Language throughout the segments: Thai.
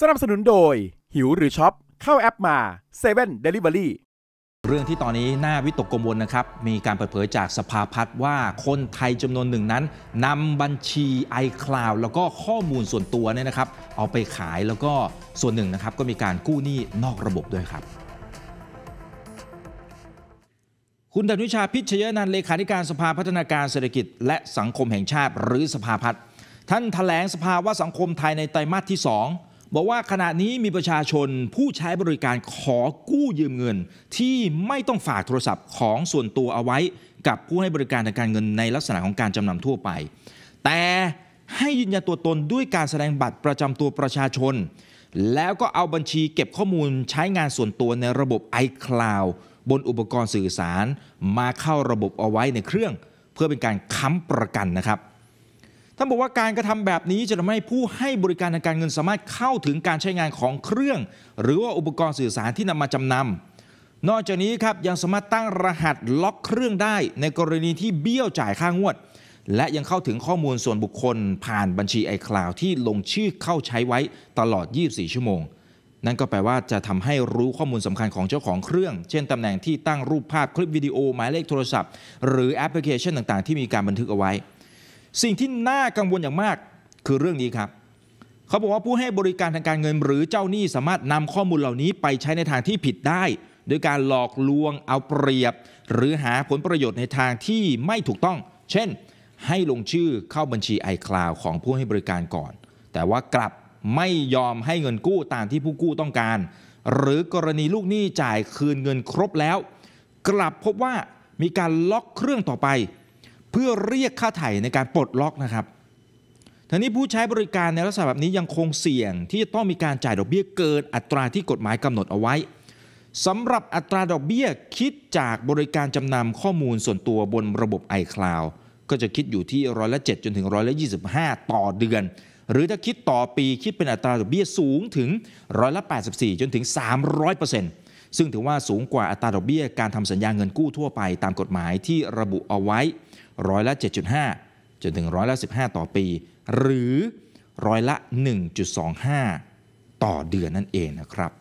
สนับสนุนโดย หิวหรือช็อป เข้าแอปมาเซเว่นเดลิเวอรี่เรื่องที่ตอนนี้ น่าวิตกกังวลนะครับ มีการเปิดเผยจากสภาพัฒน์ว่าคนไทยจำนวนหนึ่งนั้นนำบัญชี iCloud แล้วก็ข้อมูลส่วนตัวเนี่ยนะครับ เอาไปขายแล้วก็ส่วนหนึ่งนะครับ ก็มีการกู้หนี้นอกระบบด้วยครับ คุณดนุชาพิชยนันเลขาธิการสภาพัฒนาการเศรษฐกิจ และสังคมแห่งชาติหรือสภาพัฒน์ ท่านแถลงสภาว่าสังคมไทยในไตรมาสที่ 2บอกว่าขณะนี้มีประชาชนผู้ใช้บริการขอกู้ยืมเงิน ที่ไม่ต้องฝากโทรศัพท์ของส่วนตัวเอาไว้ กับผู้ให้บริการทางการเงินในลักษณะของการจำนำทั่วไป แต่ให้ยืนยันตัวตนด้วยการแสดงบัตรประจำตัวประชาชน แล้วก็เอาบัญชีเก็บข้อมูลใช้งานส่วนตัวในระบบ iCloud บนอุปกรณ์สื่อสารมาเข้าระบบเอาไว้ในเครื่อง เพื่อเป็นการค้ำประกันนะครับท่านบอกว่าการกระทำแบบนี้จะทำให้ผู้ให้บริการทางการเงินสามารถเข้าถึงการใช้งานของเครื่อง หรือว่าอุปกรณ์สื่อสารที่นำมาจำนำนอกจากนี้ครับ ยังสามารถตั้งรหัสล็อกเครื่องได้ ในกรณีที่เบี้ยวจ่ายค่างวด และยังเข้าถึงข้อมูลส่วนบุคคลผ่านบัญชี iCloud ที่ลงชื่อเข้าใช้ไว้ตลอด 24 ชั่วโมง นั่นก็แปลว่าจะทำให้รู้ข้อมูลสำคัญของเจ้าของเครื่อง เช่น ตำแหน่งที่ตั้งรูปภาพคลิปวิดีโอหมายเลขโทรศัพท์หรือแอปพลิเคชันต่าง ๆ ที่มีการบันทึกเอาไว้สิ่งที่น่ากังวลอย่างมากคือเรื่องนี้ครับ เขาบอกว่าผู้ให้บริการทางการเงิน หรือเจ้าหนี้สามารถนำข้อมูลเหล่านี้ไปใช้ในทางที่ผิดได้โดยการหลอกลวง เอาเปรียบ หรือหาผลประโยชน์ในทางที่ไม่ถูกต้อง เช่น ให้ลงชื่อเข้าบัญชี iCloud ของผู้ให้บริการก่อน แต่ว่ากลับไม่ยอมให้เงินกู้ตามที่ผู้กู้ต้องการ หรือกรณีลูกหนี้จ่ายคืนเงินครบแล้ว กลับพบว่ามีการล็อกเครื่องต่อไปเพื่อเรียกค่าไถ่ในการปลดล็อกนะครับทั้งนี้ผู้ใช้บริการในลักษณะแบบนี้ยังคงเสี่ยง ที่จะต้องมีการจ่ายดอกเบี้ยเกินอัตราที่กฎหมายกำหนดเอาไว้สำหรับอัตราดอกเบี้ยคิดจากบริการจำนำข้อมูลส่วนตัวบนระบบ iCloud ก็จะคิดอยู่ที่ร้อยละ7จนถึงร้อยละ25 ต่อเดือน หรือถ้าคิดต่อปีคิดเป็นอัตราดอกเบี้ยสูงถึงร้อยละ84จนถึง300%เซึ่งถือว่าสูงกว่าอัตราดอกเบี้ยการทำสัญญาเงินกู้ทั่วไปตามกฎหมายที่ระบุเอาไว้ร้อยละ 7.5 จนถึงร้อยละ15 ต่อปี หรือร้อยละ 1.25 ต่อเดือนนั่นเองนะครับ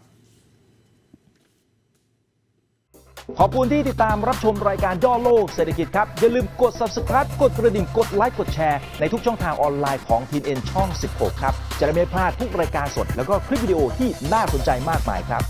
ขอบคุณที่ติดตามรับชมรายการย่อโลกเศรษฐกิจครับ อย่าลืมกด subscribe กดกระดิ่งกดไลค์กดแชร์ในทุกช่องทางออนไลน์ของ t ีเอ็นช่อง 16 ครับจะได้ไม่พลาดทุกรายการสด แล้วก็คลิปวิดีโอที่น่าสนใจมากมายครับ